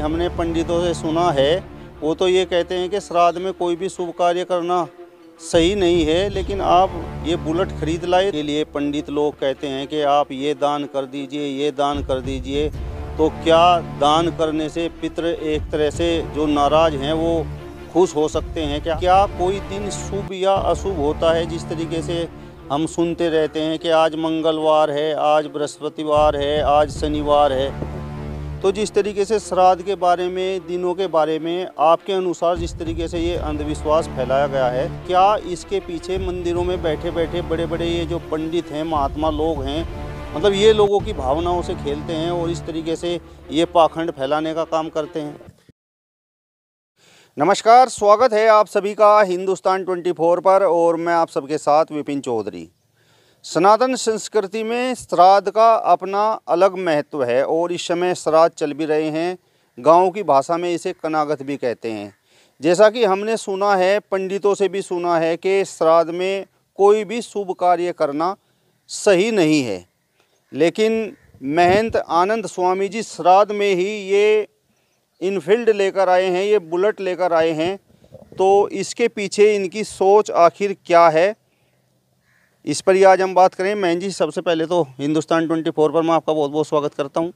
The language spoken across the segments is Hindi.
हमने पंडितों से सुना है वो तो ये कहते हैं कि श्राद्ध में कोई भी शुभ कार्य करना सही नहीं है लेकिन आप ये बुलेट खरीद लाए के लिए पंडित लोग कहते हैं कि आप ये दान कर दीजिए ये दान कर दीजिए तो क्या दान करने से पितृ एक तरह से जो नाराज हैं वो खुश हो सकते हैं क्या क्या कोई दिन शुभ या अशुभ होता है जिस तरीके से हम सुनते रहते हैं कि आज मंगलवार है आज बृहस्पतिवार है आज शनिवार है तो जिस तरीके से श्राद्ध के बारे में दिनों के बारे में आपके अनुसार जिस तरीके से ये अंधविश्वास फैलाया गया है क्या इसके पीछे मंदिरों में बैठे बैठे बड़े बड़े ये जो पंडित हैं महात्मा लोग हैं मतलब ये लोगों की भावनाओं से खेलते हैं और इस तरीके से ये पाखंड फैलाने का काम करते हैं नमस्कार स्वागत है आप सभी का हिंदुस्तान 24 पर और मैं आप सबके साथ विपिन चौधरी सनातन संस्कृति में श्राद्ध का अपना अलग महत्व है और इस समय श्राद्ध चल भी रहे हैं गाँव की भाषा में इसे कनागत भी कहते हैं जैसा कि हमने सुना है पंडितों से भी सुना है कि श्राद्ध में कोई भी शुभ कार्य करना सही नहीं है लेकिन महंत आनंद स्वामी जी श्राद्ध में ही ये इनफील्ड लेकर आए हैं ये बुलेट लेकर आए हैं तो इसके पीछे इनकी सोच आखिर क्या है इस पर ही आज हम बात करें मैन जी सबसे पहले तो हिंदुस्तान 24 पर मैं आपका बहुत बहुत स्वागत करता हूँ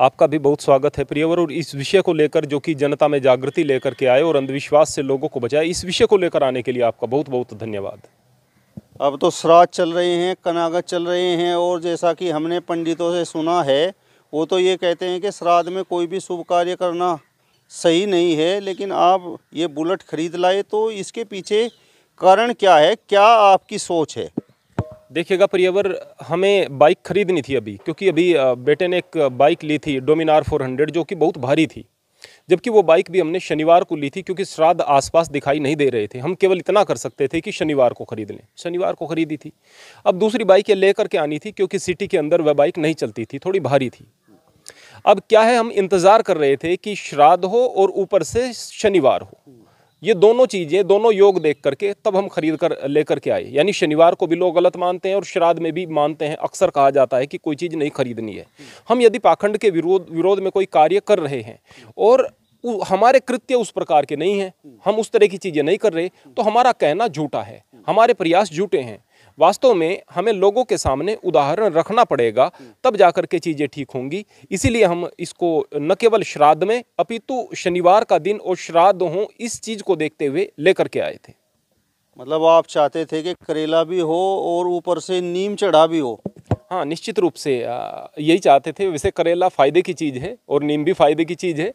आपका भी बहुत स्वागत है प्रियवर और इस विषय को लेकर जो कि जनता में जागृति लेकर के आए और अंधविश्वास से लोगों को बचाए इस विषय को लेकर आने के लिए आपका बहुत बहुत धन्यवाद अब तो श्राद्ध चल रहे हैं कनागत चल रहे हैं और जैसा कि हमने पंडितों से सुना है वो तो ये कहते हैं कि श्राद्ध में कोई भी शुभ कार्य करना सही नहीं है लेकिन आप ये बुलेट खरीद लाए तो इसके पीछे कारण क्या है क्या आपकी सोच है देखिएगा परियावर हमें बाइक ख़रीदनी थी अभी क्योंकि अभी बेटे ने एक बाइक ली थी डोमिनार 400 जो कि बहुत भारी थी जबकि वो बाइक भी हमने शनिवार को ली थी क्योंकि श्राद्ध आसपास दिखाई नहीं दे रहे थे हम केवल इतना कर सकते थे कि शनिवार को ख़रीद लें शनिवार को ख़रीदी थी अब दूसरी बाइक ये लेकर के आनी थी क्योंकि सिटी के अंदर वह बाइक नहीं चलती थी थोड़ी भारी थी अब क्या है हम इंतज़ार कर रहे थे कि श्राद्ध हो और ऊपर से शनिवार हो ये दोनों चीज़ें दोनों योग देख करके तब हम खरीद कर लेकर के आए यानी शनिवार को भी लोग गलत मानते हैं और श्राद्ध में भी मानते हैं अक्सर कहा जाता है कि कोई चीज़ नहीं खरीदनी है हम यदि पाखंड के विरोध विरोध में कोई कार्य कर रहे हैं और हमारे कृत्य उस प्रकार के नहीं हैं हम उस तरह की चीज़ें नहीं कर रहे तो हमारा कहना झूठा है हमारे प्रयास झूठे हैं वास्तव में हमें लोगों के सामने उदाहरण रखना पड़ेगा तब जाकर के चीज़ें ठीक होंगी इसीलिए हम इसको न केवल श्राद्ध में अपितु शनिवार का दिन और श्राद्ध हो इस चीज़ को देखते हुए लेकर के आए थे मतलब आप चाहते थे कि करेला भी हो और ऊपर से नीम चढ़ा भी हो हाँ निश्चित रूप से यही चाहते थे वैसे करेला फ़ायदे की चीज़ है और नीम भी फ़ायदे की चीज़ है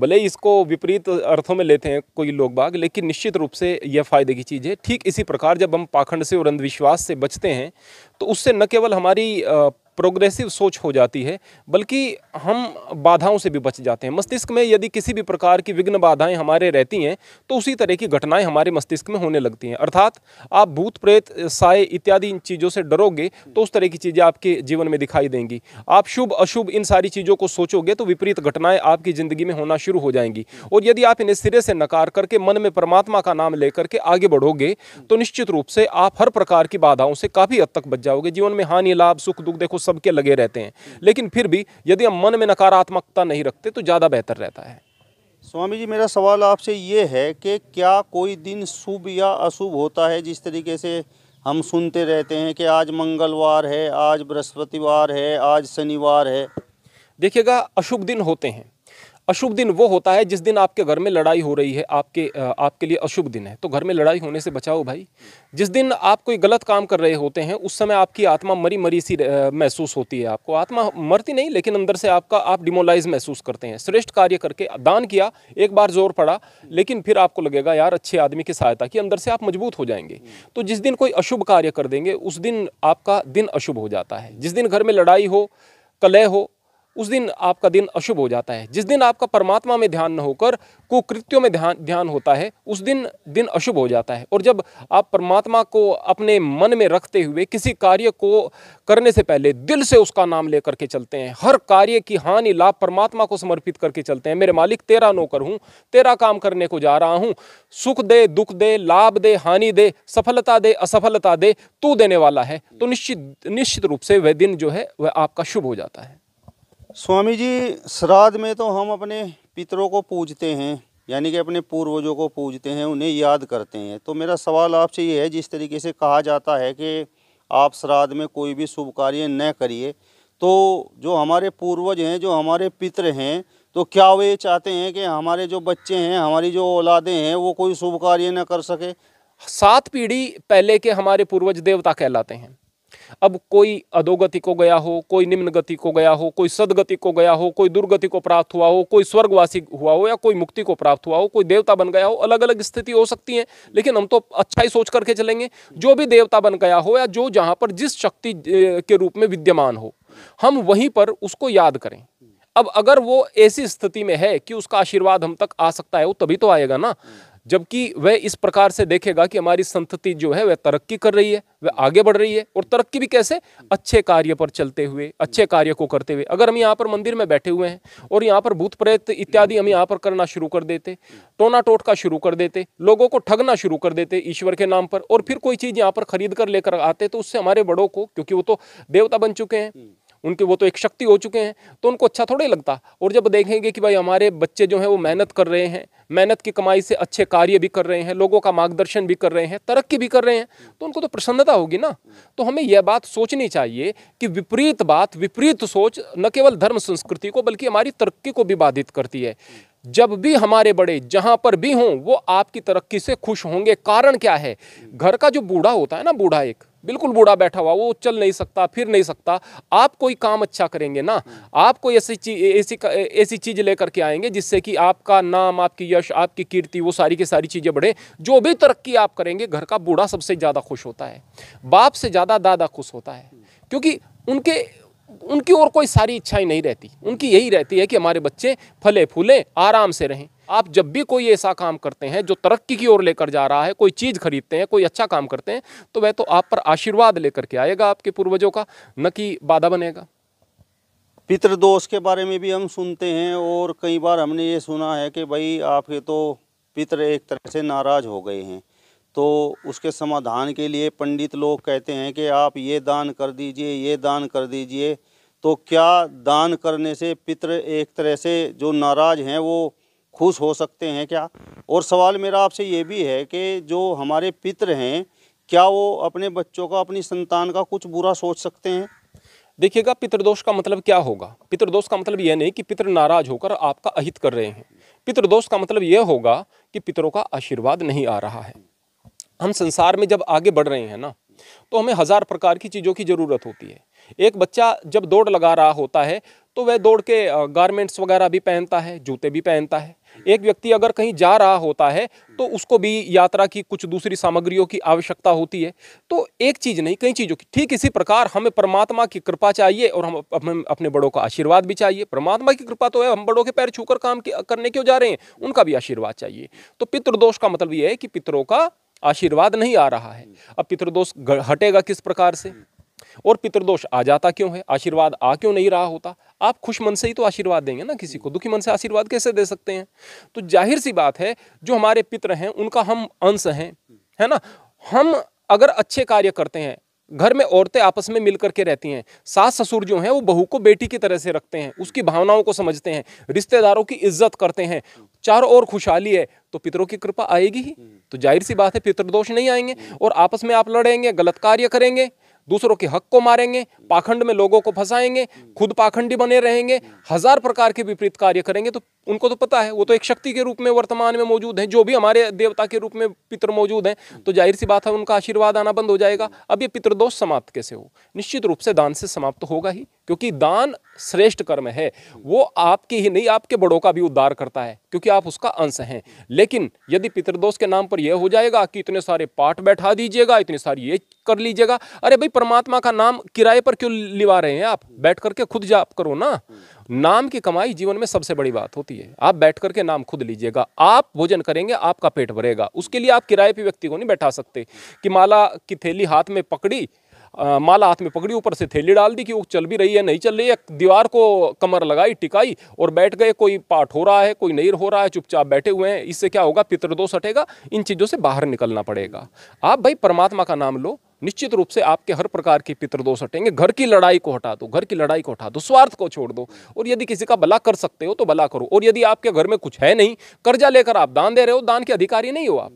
भले इसको विपरीत अर्थों में लेते हैं कोई लोग बाग लेकिन निश्चित रूप से यह फ़ायदे की चीज़ है ठीक इसी प्रकार जब हम पाखंड से और अंधविश्वास से बचते हैं तो उससे न केवल हमारी प्रोग्रेसिव सोच हो जाती है बल्कि हम बाधाओं से भी बच जाते हैं मस्तिष्क में यदि किसी भी प्रकार की विघ्न बाधाएं हमारे रहती हैं तो उसी तरह की घटनाएं हमारे मस्तिष्क में होने लगती हैं अर्थात आप भूत प्रेत साय इत्यादि इन चीज़ों से डरोगे तो उस तरह की चीज़ें आपके जीवन में दिखाई देंगी आप शुभ अशुभ इन सारी चीज़ों को सोचोगे तो विपरीत घटनाएँ आपकी ज़िंदगी में होना शुरू हो जाएंगी और यदि आप इन्हें सिरे से नकार करके मन में परमात्मा का नाम लेकर के आगे बढ़ोगे तो निश्चित रूप से आप हर प्रकार की बाधाओं से काफ़ी हद तक बच जाओगे जीवन में हानि लाभ सुख दुख देखो सबके लगे रहते हैं लेकिन फिर भी यदि हम मन में नकारात्मकता नहीं रखते तो ज़्यादा बेहतर रहता है स्वामी जी मेरा सवाल आपसे ये है कि क्या कोई दिन शुभ या अशुभ होता है जिस तरीके से हम सुनते रहते हैं कि आज मंगलवार है आज बृहस्पतिवार है आज शनिवार है देखिएगा अशुभ दिन होते हैं अशुभ दिन वो होता है जिस दिन आपके घर में लड़ाई हो रही है आपके आपके लिए अशुभ दिन है तो घर में लड़ाई होने से बचाओ भाई जिस दिन आप कोई गलत काम कर रहे होते हैं उस समय आपकी आत्मा मरी मरी सी महसूस होती है आपको आत्मा मरती नहीं लेकिन अंदर से आपका आप डिमोलाइज महसूस करते हैं श्रेष्ठ कार्य करके दान किया एक बार जोर पड़ा लेकिन फिर आपको लगेगा यार अच्छे आदमी की सहायता की अंदर से आप मजबूत हो जाएंगे तो जिस दिन कोई अशुभ कार्य कर देंगे उस दिन आपका दिन अशुभ हो जाता है जिस दिन घर में लड़ाई हो कलह हो उस दिन आपका दिन अशुभ हो जाता है जिस दिन आपका परमात्मा में ध्यान न होकर कुकृत्यों में ध्यान ध्यान होता है उस दिन दिन अशुभ हो जाता है और जब आप परमात्मा को अपने मन में रखते हुए किसी कार्य को करने से पहले दिल से उसका नाम लेकर के चलते हैं हर कार्य की हानि लाभ परमात्मा को समर्पित करके चलते हैं मेरे मालिक तेरा नौकर हूँ तेरा काम करने को जा रहा हूँ सुख दे दुख दे लाभ दे हानि दे सफलता दे असफलता दे तू देने वाला है तो निश्चित निश्चित रूप से वह दिन जो है वह आपका शुभ हो जाता है स्वामी जी श्राद्ध में तो हम अपने पितरों को पूजते हैं यानी कि अपने पूर्वजों को पूजते हैं उन्हें याद करते हैं तो मेरा सवाल आपसे ये है जिस तरीके से कहा जाता है कि आप श्राद्ध में कोई भी शुभ कार्य न करिए तो जो हमारे पूर्वज हैं जो हमारे पितर हैं तो क्या वे चाहते हैं कि हमारे जो बच्चे हैं हमारी जो औलादे हैं वो कोई शुभ कार्य न कर सके सात पीढ़ी पहले के हमारे पूर्वज देवता कहलाते हैं अब कोई अधोगति को गया हो कोई निम्न गति को गया हो कोई सदगति को गया हो कोई दुर्गति को प्राप्त हुआ हो कोई स्वर्गवासी हुआ हो या कोई मुक्ति को प्राप्त हुआ हो कोई देवता बन गया हो अलग अलग स्थिति हो सकती है लेकिन हम तो अच्छा ही सोच करके चलेंगे जो भी देवता बन गया हो या जो जहां पर जिस शक्ति के रूप में विद्यमान हो हम वहीं पर उसको याद करें अब अगर वो ऐसी स्थिति में है कि उसका आशीर्वाद हम तक आ सकता है वो तभी तो आएगा ना जबकि वह इस प्रकार से देखेगा कि हमारी संतति जो है वह तरक्की कर रही है वह आगे बढ़ रही है और तरक्की भी कैसे अच्छे कार्य पर चलते हुए अच्छे कार्य को करते हुए अगर हम यहाँ पर मंदिर में बैठे हुए हैं और यहाँ पर भूत प्रेत इत्यादि हम यहाँ पर करना शुरू कर देते टोना टोटका शुरू कर देते लोगों को ठगना शुरू कर देते ईश्वर के नाम पर और फिर कोई चीज़ यहाँ पर खरीद कर लेकर आते तो उससे हमारे बड़ों को क्योंकि वो तो देवता बन चुके हैं उनके वो तो एक शक्ति हो चुके हैं तो उनको अच्छा थोड़े लगता और जब देखेंगे कि भाई हमारे बच्चे जो हैं वो मेहनत कर रहे हैं मेहनत की कमाई से अच्छे कार्य भी कर रहे हैं लोगों का मार्गदर्शन भी कर रहे हैं तरक्की भी कर रहे हैं तो उनको तो प्रसन्नता होगी ना तो हमें यह बात सोचनी चाहिए कि विपरीत बात विपरीत सोच न केवल धर्म संस्कृति को बल्कि हमारी तरक्की को भी बाधित करती है जब भी हमारे बड़े जहाँ पर भी हों वो आपकी तरक्की से खुश होंगे कारण क्या है घर का जो बूढ़ा होता है ना बूढ़ा एक बिल्कुल बूढ़ा बैठा हुआ वो चल नहीं सकता फिर नहीं सकता आप कोई काम अच्छा करेंगे ना आप कोई ऐसी चीज ऐसी ऐसी चीज़ लेकर के आएंगे जिससे कि आपका नाम आपकी यश आपकी कीर्ति वो सारी की सारी चीज़ें बढ़े जो भी तरक्की आप करेंगे घर का बूढ़ा सबसे ज़्यादा खुश होता है बाप से ज़्यादा दादा खुश होता है क्योंकि उनके उनकी और कोई सारी इच्छाएं नहीं रहती उनकी यही रहती है कि हमारे बच्चे फले फूले आराम से रहें आप जब भी कोई ऐसा काम करते हैं जो तरक्की की ओर लेकर जा रहा है कोई चीज़ खरीदते हैं कोई अच्छा काम करते हैं तो वह तो आप पर आशीर्वाद लेकर के आएगा आपके पूर्वजों का न कि बाधा बनेगा पितृदोष के बारे में भी हम सुनते हैं और कई बार हमने ये सुना है कि भाई आपके तो पितर एक तरह से नाराज़ हो गए हैं तो उसके समाधान के लिए पंडित लोग कहते हैं कि आप ये दान कर दीजिए ये दान कर दीजिए तो क्या दान करने से पितर एक तरह से जो नाराज़ हैं वो खुश हो सकते हैं क्या और सवाल मेरा आपसे ये भी है कि जो हमारे पितर हैं क्या वो अपने बच्चों का अपनी संतान का कुछ बुरा सोच सकते हैं देखिएगा पितृदोष का मतलब क्या होगा पितृदोष का मतलब यह नहीं कि पितर नाराज होकर आपका अहित कर रहे हैं पितृदोष का मतलब यह होगा कि पितरों का आशीर्वाद नहीं आ रहा है हम संसार में जब आगे बढ़ रहे हैं ना तो हमें हज़ार प्रकार की चीज़ों की ज़रूरत होती है एक बच्चा जब दौड़ लगा रहा होता है तो वह दौड़ के गारमेंट्स वगैरह भी पहनता है जूते भी पहनता है एक व्यक्ति अगर कहीं जा रहा होता है तो उसको भी यात्रा की कुछ दूसरी सामग्रियों की आवश्यकता होती है तो एक चीज़ नहीं कई चीज़ों की ठीक इसी प्रकार हमें परमात्मा की कृपा चाहिए और हम अपने अपने बड़ों का आशीर्वाद भी चाहिए परमात्मा की कृपा तो है हम बड़ों के पैर छूकर काम करने क्यों जा रहे हैं उनका भी आशीर्वाद चाहिए तो पितृदोष का मतलब ये है कि पितरों का आशीर्वाद नहीं आ रहा है अब पितृदोष हटेगा किस प्रकार से और पितृदोष आ जाता क्यों है आशीर्वाद आ क्यों नहीं रहा होता आप खुश मन से ही तो आशीर्वाद देंगे ना किसी को दुखी मन से आशीर्वाद कैसे दे सकते हैं तो जाहिर सी बात है जो हमारे पित्र हैं उनका हम अंश हैं है ना हम अगर अच्छे कार्य करते हैं घर में औरतें आपस में मिलकर के रहती हैं सास ससुर जो हैं वो बहू को बेटी की तरह से रखते हैं उसकी भावनाओं को समझते हैं रिश्तेदारों की इज्जत करते हैं चारों ओर खुशहाली है तो पितरों की कृपा आएगी ही तो जाहिर सी बात है पितृदोष नहीं आएंगे और आपस में आप लड़ेंगे गलत कार्य करेंगे दूसरों के हक को मारेंगे पाखंड में लोगों को फंसाएंगे खुद पाखंडी बने रहेंगे हजार प्रकार के विपरीत कार्य करेंगे तो उनको तो पता है वो तो एक शक्ति के रूप में वर्तमान में मौजूद है जो भी हमारे देवता के रूप में पितर मौजूद हैं तो जाहिर सी बात है उनका आशीर्वाद आना बंद हो जाएगा अब ये पितृदोष समाप्त कैसे हो निश्चित रूप से दान से समाप्त होगा ही क्योंकि दान श्रेष्ठ कर्म है वो आपके ही नहीं आपके बड़ों का भी उद्धार करता है क्योंकि आप उसका अंश हैं लेकिन यदि पितृदोष के नाम पर यह हो जाएगा कि इतने सारे पाठ बैठा दीजिएगा इतनी सारी ये कर लीजिएगा अरे भाई परमात्मा का नाम किराए पर क्यों लिवा रहे हैं आप बैठ करके खुद जाप करो ना नाम की कमाई जीवन में सबसे बड़ी बात होती है आप बैठ करके नाम खुद लीजिएगा आप भोजन करेंगे आपका पेट भरेगा उसके लिए आप किराए पे व्यक्ति को नहीं बैठा सकते कि माला की थैली हाथ में पकड़ी आ, माला हाथ में पकड़ी ऊपर से थैली डाल दी कि वो चल भी रही है नहीं चल रही है दीवार को कमर लगाई टिकाई और बैठ गए कोई पाठ हो रहा है कोई नहीं हो रहा है चुपचाप बैठे हुए हैं इससे क्या होगा पितृदोष हटेगा इन चीज़ों से बाहर निकलना पड़ेगा आप भाई परमात्मा का नाम लो निश्चित रूप से आपके हर प्रकार के पितृदोष हटेंगे घर की लड़ाई को हटा दो घर की लड़ाई को हटा दो स्वार्थ को छोड़ दो और यदि किसी का भला कर सकते हो तो भला करो और यदि आपके घर में कुछ है नहीं कर्जा लेकर आप दान दे रहे हो दान के अधिकारी नहीं हो आप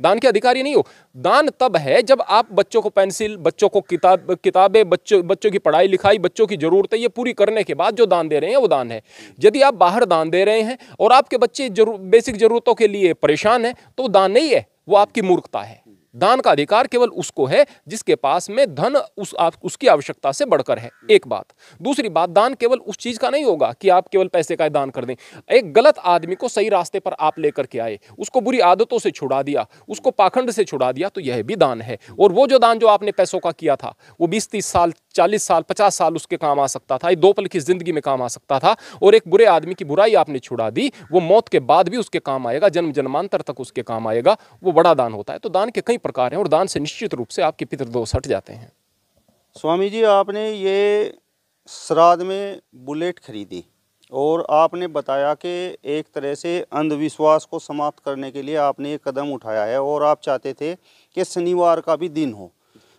दान के अधिकारी नहीं हो दान तब है जब आप बच्चों को पेंसिल बच्चों को किताब किताबें बच्चों बच्चों की पढ़ाई लिखाई बच्चों की ज़रूरतें ये पूरी करने के बाद जो दान दे रहे हैं वो दान है यदि आप बाहर दान दे रहे हैं और आपके बच्चे जरू, बेसिक ज़रूरतों के लिए परेशान हैं तो दान नहीं है वो आपकी मूर्खता है दान का अधिकार केवल उसको है जिसके पास में धन उस आप उसकी आवश्यकता से बढ़कर है एक बात दूसरी बात दान केवल उस चीज़ का नहीं होगा कि आप केवल पैसे का दान कर दें एक गलत आदमी को सही रास्ते पर आप लेकर के आए उसको बुरी आदतों से छुड़ा दिया उसको पाखंड से छुड़ा दिया तो यह भी दान है और वो जो दान जो आपने पैसों का किया था वो बीस तीस साल चालीस साल पचास साल उसके काम आ सकता था दो पल की ज़िंदगी में काम आ सकता था और एक बुरे आदमी की बुराई आपने छुड़ा दी वो मौत के बाद भी उसके काम आएगा जन्म जन्मांतर तक उसके काम आएगा वो बड़ा दान होता है तो दान के कई प्रकार हैं और दान से निश्चित रूप से आपके पितृदोष हट जाते हैं स्वामी जी आपने ये श्राद्ध में बुलेट खरीदी और आपने बताया कि एक तरह से अंधविश्वास को समाप्त करने के लिए आपने ये कदम उठाया है और आप चाहते थे कि शनिवार का भी दिन हो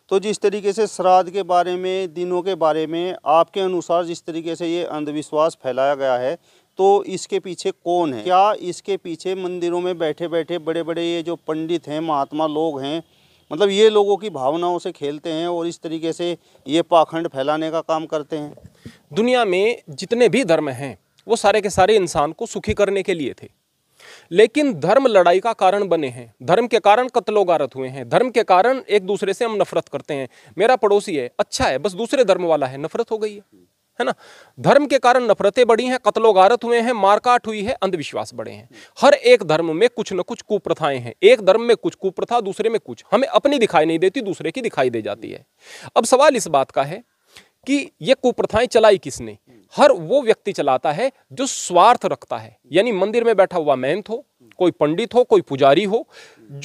तो जिस तरीके से श्राद्ध के बारे में दिनों के बारे में आपके अनुसार जिस तरीके से ये अंधविश्वास फैलाया गया है तो इसके पीछे कौन है क्या इसके पीछे मंदिरों में बैठे बैठे बड़े बड़े ये जो पंडित हैं महात्मा लोग हैं मतलब ये लोगों की भावनाओं से खेलते हैं और इस तरीके से ये पाखंड फैलाने का काम करते हैं दुनिया में जितने भी धर्म हैं वो सारे के सारे इंसान को सुखी करने के लिए थे लेकिन धर्म लड़ाई का कारण बने हैं धर्म के कारण कत्लोगारत हुए हैं धर्म के कारण एक दूसरे से हम नफरत करते हैं मेरा पड़ोसी है अच्छा है बस दूसरे धर्म वाला है नफरत हो गई है है ना धर्म के कारण नफरतें बढ़ी हैं कत्लो गारत हुए हैं मारकाट हुई है अंधविश्वास बढ़े हैं हर एक धर्म में कुछ न कुछ कुप्रथाएं हैं एक धर्म में कुछ कुप्रथा दूसरे में कुछ हमें अपनी दिखाई नहीं देती दूसरे की दिखाई दे जाती है अब सवाल इस बात का है कि ये कुप्रथाएं चलाई किसने हर वो व्यक्ति चलाता है जो स्वार्थ रखता है यानी मंदिर में बैठा हुआ महंत हो कोई पंडित हो कोई पुजारी हो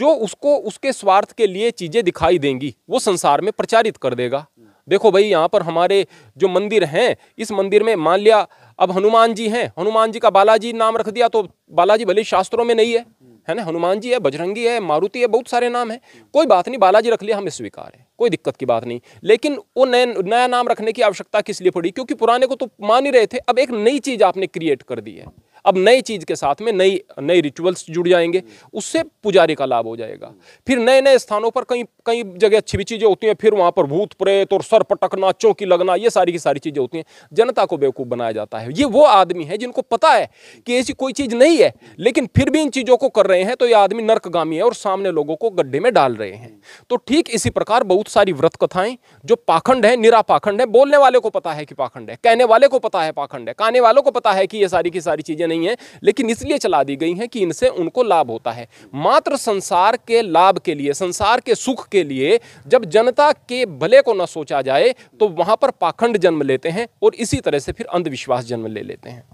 जो उसको उसके स्वार्थ के लिए चीज़ें दिखाई देंगी वो संसार में प्रचारित कर देगा देखो भाई यहाँ पर हमारे जो मंदिर हैं इस मंदिर में मान लिया अब हनुमान जी हैं हनुमान जी का बालाजी नाम रख दिया तो बालाजी भले शास्त्रों में नहीं है है ना हनुमान जी है बजरंगी है मारुति है बहुत सारे नाम हैं कोई बात नहीं बालाजी रख लिया हमें स्वीकार है कोई दिक्कत की बात नहीं लेकिन वो नए नया नाम रखने की आवश्यकता किस लिए पड़ी क्योंकि पुराने को तो मान ही रहे थे अब एक नई चीज़ आपने क्रिएट कर दी है अब नई चीज़ के साथ में नई नई रिचुअल्स जुड़ जाएंगे उससे पुजारी का लाभ हो जाएगा फिर नए नए स्थानों पर कई कई जगह अच्छी भी चीज़ें होती हैं फिर वहाँ पर भूत प्रेत और सर पटकना चौकी लगना ये सारी की सारी चीज़ें होती हैं जनता को बेवकूफ़ बनाया जाता है ये वो आदमी है जिनको पता है कि ऐसी कोई चीज़ नहीं है लेकिन फिर भी इन चीज़ों को कर रहे हैं तो ये आदमी नर्कगामी है और सामने लोगों को गड्ढे में डाल रहे हैं तो ठीक इसी प्रकार बहुत सारी व्रत कथाएं जो पाखंड है निरा पाखंड है बोलने वाले को पता है कि पाखंड है कहने वाले को पता है पाखंड है कहने वालों को पता है कि ये सारी की सारी चीज़ें नहीं नहीं है लेकिन इसलिए चला दी गई हैं कि इनसे उनको लाभ होता है मात्र संसार के लाभ के लिए संसार के सुख के लिए जब जनता के भले को न सोचा जाए तो वहाँ पर पाखंड जन्म लेते हैं और इसी तरह से फिर अंधविश्वास जन्म ले लेते हैं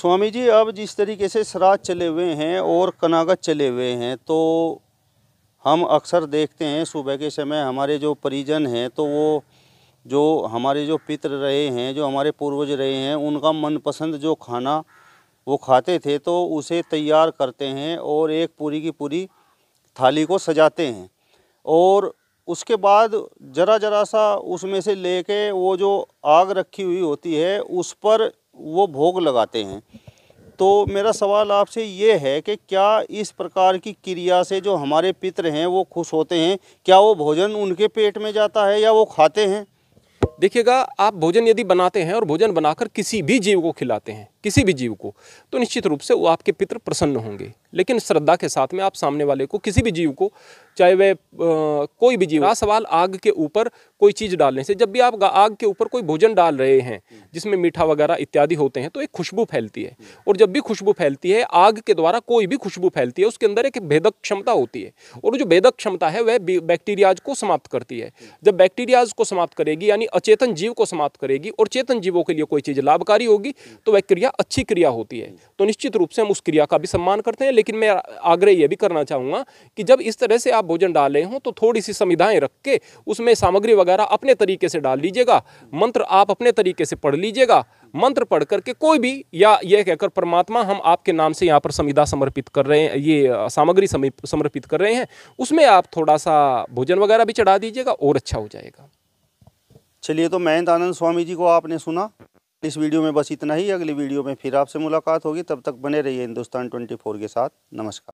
स्वामी जी अब जिस तरीके से श्राद्ध चले हुए हैं और कनागत चले हुए हैं तो हम अक्सर देखते हैं सुबह के समय हमारे जो परिजन हैं तो वो जो हमारे जो पितर रहे हैं जो हमारे पूर्वज रहे हैं उनका मनपसंद जो खाना वो खाते थे तो उसे तैयार करते हैं और एक पूरी की पूरी थाली को सजाते हैं और उसके बाद ज़रा ज़रा सा उसमें से लेके वो जो आग रखी हुई होती है उस पर वो भोग लगाते हैं तो मेरा सवाल आपसे ये है कि क्या इस प्रकार की क्रिया से जो हमारे पितर हैं वो खुश होते हैं क्या वो भोजन उनके पेट में जाता है या वो खाते हैं देखिएगा आप भोजन यदि बनाते हैं और भोजन बनाकर किसी भी जीव को खिलाते हैं किसी भी जीव को तो निश्चित रूप से वो आपके पितर प्रसन्न होंगे लेकिन श्रद्धा के साथ में आप सामने वाले को किसी भी जीव को चाहे वह कोई भी जीव हाँ, सवाल आग के ऊपर कोई चीज़ डालने से जब भी आप आग के ऊपर कोई भोजन डाल रहे हैं जिसमें मीठा वगैरह इत्यादि होते हैं तो एक खुशबू फैलती है और जब भी खुशबू फैलती है आग के द्वारा कोई भी खुशबू फैलती है उसके अंदर एक भेदक क्षमता होती है और जो भेदक क्षमता है वह बैक्टीरियाज को समाप्त करती है जब बैक्टीरियाज को समाप्त करेगी यानी अचेतन जीव को समाप्त करेगी और चेतन जीवों के लिए कोई चीज़ लाभकारी होगी तो वह क्रिया अच्छी क्रिया होती है तो निश्चित रूप से हम उस क्रिया का भी सम्मान करते हैं लेकिन मैं आग्रह यह भी करना चाहूँगा कि जब इस तरह से आप आप भोजन डाले रहे हो तो थोड़ी सी संविधाएं रख के उसमें सामग्री वगैरह अपने तरीके से डाल लीजिएगा मंत्र आप अपने तरीके से पढ़ लीजिएगा मंत्र पढ़ करके कोई भी या यह कहकर परमात्मा हम आपके नाम से यहाँ पर संविधा समर्पित कर रहे हैं ये सामग्री समर्पित कर रहे हैं उसमें आप थोड़ा सा भोजन वगैरह भी चढ़ा दीजिएगा और अच्छा हो जाएगा चलिए तो महंत आनंद स्वामी जी को आपने सुना इस वीडियो में बस इतना ही अगली वीडियो में फिर आपसे मुलाकात होगी तब तक बने रहिए हिंदुस्तान 24 के साथ नमस्कार